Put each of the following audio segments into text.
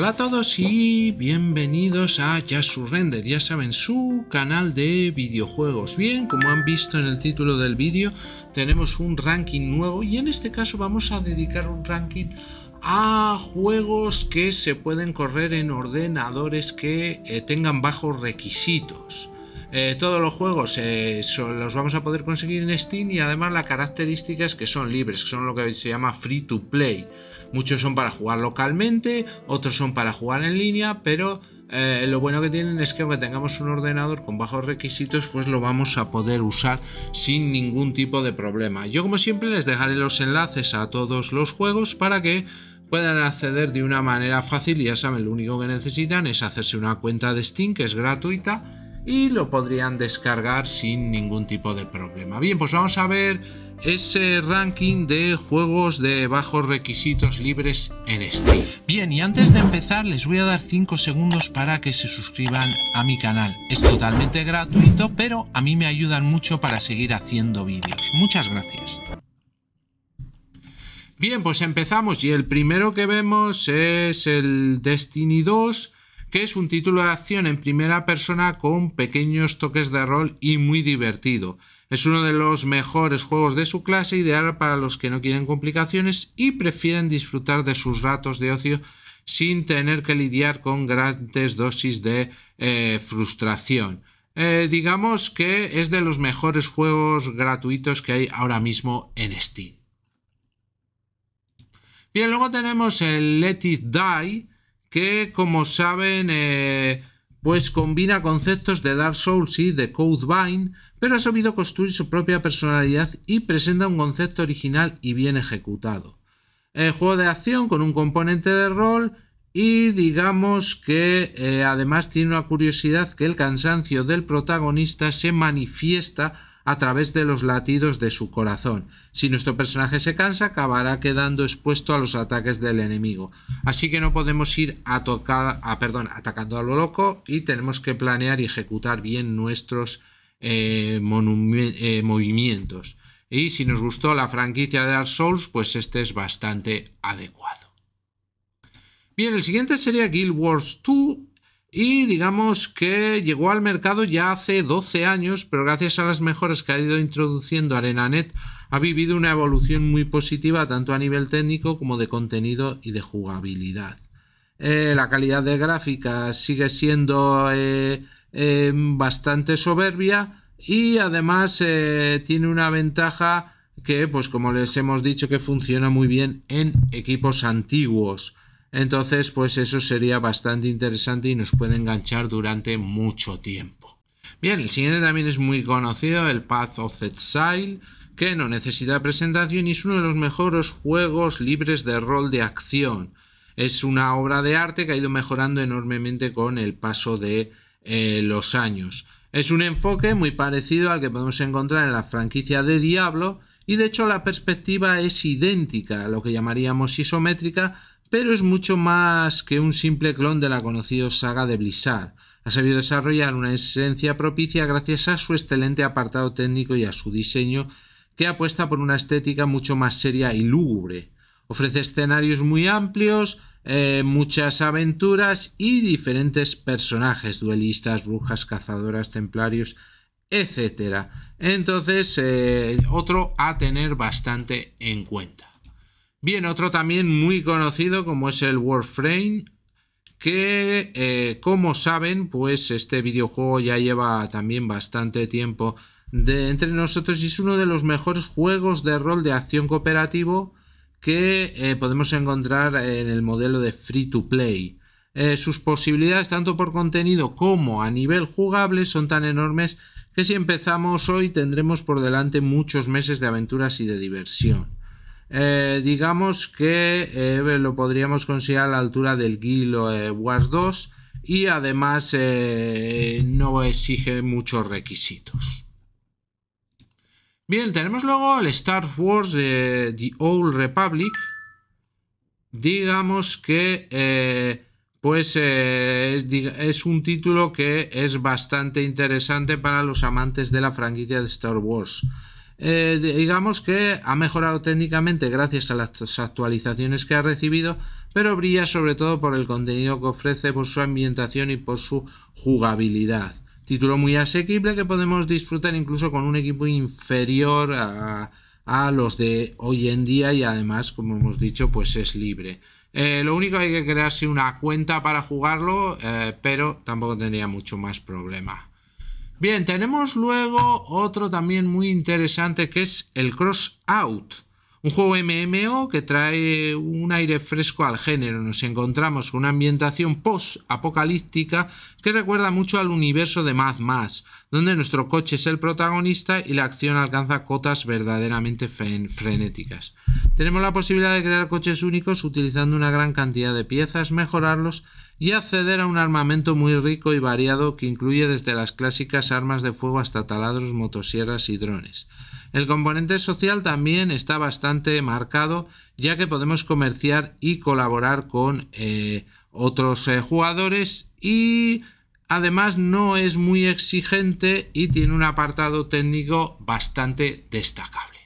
Hola a todos y bienvenidos a Yasu Render ya saben, su canal de videojuegos. Bien, como han visto en el título del vídeo, tenemos un ranking nuevo y en este caso vamos a dedicar un ranking a juegos que se pueden correr en ordenadores que eh, tengan bajos requisitos. Eh, todos los juegos eh, los vamos a poder conseguir en Steam y además la característica es que son libres, que son lo que se llama free to play. Muchos son para jugar localmente, otros son para jugar en línea, pero eh, lo bueno que tienen es que aunque tengamos un ordenador con bajos requisitos, pues lo vamos a poder usar sin ningún tipo de problema. Yo como siempre les dejaré los enlaces a todos los juegos para que puedan acceder de una manera fácil. y Ya saben, lo único que necesitan es hacerse una cuenta de Steam que es gratuita y lo podrían descargar sin ningún tipo de problema. Bien, pues vamos a ver ese ranking de juegos de bajos requisitos libres en Steam. Bien, y antes de empezar les voy a dar 5 segundos para que se suscriban a mi canal. Es totalmente gratuito, pero a mí me ayudan mucho para seguir haciendo vídeos. Muchas gracias. Bien, pues empezamos y el primero que vemos es el Destiny 2 que es un título de acción en primera persona con pequeños toques de rol y muy divertido. Es uno de los mejores juegos de su clase, ideal para los que no quieren complicaciones y prefieren disfrutar de sus ratos de ocio sin tener que lidiar con grandes dosis de eh, frustración. Eh, digamos que es de los mejores juegos gratuitos que hay ahora mismo en Steam. Bien, luego tenemos el Let It Die, que como saben eh, pues combina conceptos de Dark Souls y de Vine, pero ha sabido construir su propia personalidad y presenta un concepto original y bien ejecutado. El eh, juego de acción con un componente de rol y digamos que eh, además tiene una curiosidad que el cansancio del protagonista se manifiesta a través de los latidos de su corazón. Si nuestro personaje se cansa, acabará quedando expuesto a los ataques del enemigo. Así que no podemos ir a tocar, a, perdón, atacando a lo loco y tenemos que planear y ejecutar bien nuestros eh, eh, movimientos. Y si nos gustó la franquicia de Dark Souls, pues este es bastante adecuado. Bien, el siguiente sería Guild Wars 2 y digamos que llegó al mercado ya hace 12 años, pero gracias a las mejoras que ha ido introduciendo ArenaNet ha vivido una evolución muy positiva tanto a nivel técnico como de contenido y de jugabilidad. Eh, la calidad de gráfica sigue siendo eh, em, bastante soberbia y además eh, tiene una ventaja que, pues como les hemos dicho, que funciona muy bien en equipos antiguos. Entonces, pues eso sería bastante interesante y nos puede enganchar durante mucho tiempo. Bien, el siguiente también es muy conocido, el Path of Exile, que no necesita presentación y es uno de los mejores juegos libres de rol de acción. Es una obra de arte que ha ido mejorando enormemente con el paso de eh, los años. Es un enfoque muy parecido al que podemos encontrar en la franquicia de Diablo, y de hecho la perspectiva es idéntica a lo que llamaríamos isométrica, pero es mucho más que un simple clon de la conocida saga de Blizzard. Ha sabido desarrollar una esencia propicia gracias a su excelente apartado técnico y a su diseño, que apuesta por una estética mucho más seria y lúgubre. Ofrece escenarios muy amplios, eh, muchas aventuras y diferentes personajes, duelistas, brujas, cazadoras, templarios, etc. Entonces, eh, otro a tener bastante en cuenta. Bien, otro también muy conocido como es el Warframe, que eh, como saben, pues este videojuego ya lleva también bastante tiempo de entre nosotros y es uno de los mejores juegos de rol de acción cooperativo que eh, podemos encontrar en el modelo de free to play. Eh, sus posibilidades tanto por contenido como a nivel jugable son tan enormes que si empezamos hoy tendremos por delante muchos meses de aventuras y de diversión. Eh, digamos que eh, lo podríamos considerar a la altura del Guild Wars 2 y además eh, no exige muchos requisitos. Bien, tenemos luego el Star Wars de The Old Republic. Digamos que pues es, es, un título que es bastante interesante para los amantes de la franquicia de Star Wars. Eh, digamos que ha mejorado técnicamente gracias a las actualizaciones que ha recibido, pero brilla sobre todo por el contenido que ofrece, por su ambientación y por su jugabilidad. Título muy asequible que podemos disfrutar incluso con un equipo inferior a, los de hoy en día y además, como hemos dicho, pues es libre. Eh, lo único hay que crearse una cuenta para jugarlo, eh, pero tampoco tendría mucho más problema. Bien, tenemos luego otro también muy interesante que es el Cross Out. Un juego MMO que trae un aire fresco al género. Nos encontramos con una ambientación post-apocalíptica que recuerda mucho al universo de Mad Max, donde nuestro coche es el protagonista y la acción alcanza cotas verdaderamente frenéticas. Tenemos la posibilidad de crear coches únicos utilizando una gran cantidad de piezas, mejorarlos y acceder a un armamento muy rico y variado que incluye desde las clásicas armas de fuego hasta taladros, motosierras y drones. El componente social también está bastante marcado ya que podemos comerciar y colaborar con eh, otros eh, jugadores y además no es muy exigente y tiene un apartado técnico bastante destacable.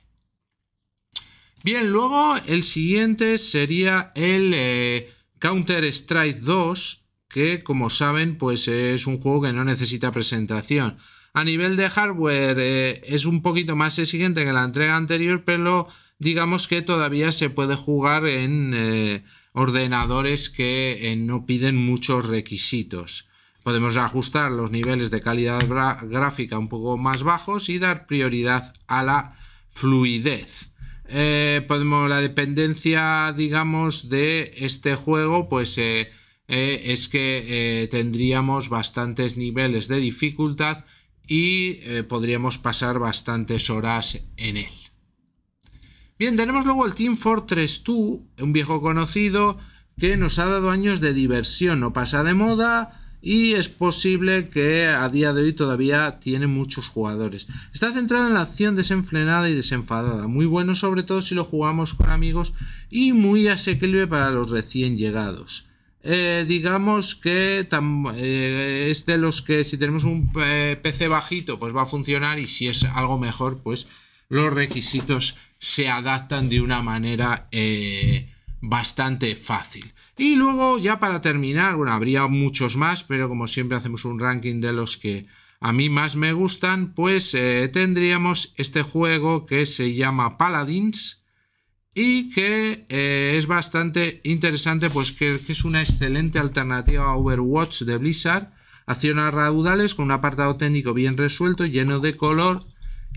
Bien, luego el siguiente sería el... Eh, Counter-Strike 2, que como saben, pues es un juego que no necesita presentación. A nivel de hardware eh, es un poquito más exigente que la entrega anterior, pero digamos que todavía se puede jugar en eh, ordenadores que eh, no piden muchos requisitos. Podemos ajustar los niveles de calidad gráfica un poco más bajos y dar prioridad a la fluidez. Eh, pues la dependencia, digamos, de este juego, pues eh, eh, es que tendríamos bastantes niveles de dificultad y podríamos pasar bastantes horas en él. Bien, tenemos luego el Team Fortress 2, un viejo conocido que nos ha dado años de diversión, no pasa de moda, y es posible que a día de hoy todavía tiene muchos jugadores. Está centrado en la acción desenfrenada y desenfadada, muy bueno sobre todo si lo jugamos con amigos y muy asequible para los recién llegados. Eh, digamos que eh, es de los que si tenemos un eh, PC bajito pues va a funcionar y si es algo mejor pues los requisitos se adaptan de una manera bastante fácil. Y luego, ya para terminar, bueno, habría muchos más, pero como siempre hacemos un ranking de los que a mí más me gustan, pues eh, tendríamos este juego que se llama Paladins y que eh, es bastante interesante, pues que, que, es una excelente alternativa a Overwatch de Blizzard. Acciones raudales con un apartado técnico bien resuelto, lleno de color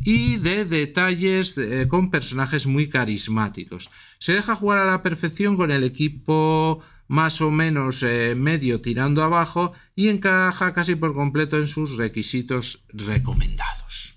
y de detalles eh, con personajes muy carismáticos. Se deja jugar a la perfección con el equipo más o menos eh, medio tirando abajo y encaja casi por completo en sus requisitos recomendados.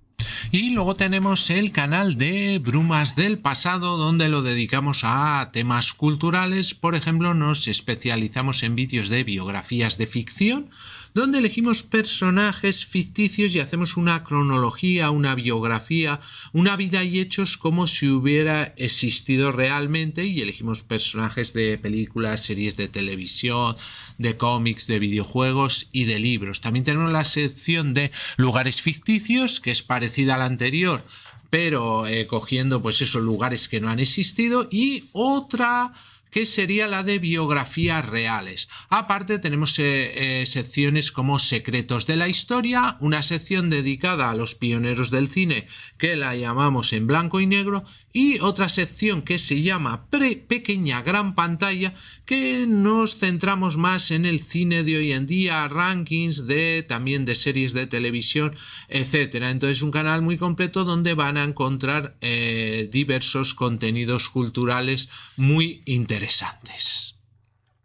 Y luego tenemos el canal de Brumas del Pasado, donde lo dedicamos a temas culturales. Por ejemplo, nos especializamos en vídeos de biografías de ficción donde elegimos personajes ficticios y hacemos una cronología, una biografía, una vida y hechos como si hubiera existido realmente y elegimos personajes de películas, series de televisión, de cómics, de videojuegos y de libros. También tenemos la sección de lugares ficticios, que es parecida a la anterior, pero eh, cogiendo pues esos lugares que no han existido y otra que sería la de biografías reales. Aparte tenemos eh, eh, secciones como secretos de la historia, una sección dedicada a los pioneros del cine que la llamamos en blanco y negro y otra sección que se llama pre Pequeña Gran Pantalla, que nos centramos más en el cine de hoy en día, rankings de también de series de televisión, etcétera. Entonces, un canal muy completo donde van a encontrar eh, diversos contenidos culturales muy interesantes.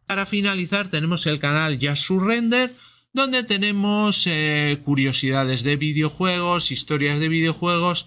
Para finalizar, tenemos el canal Ya Render, donde tenemos eh, curiosidades de videojuegos, historias de videojuegos,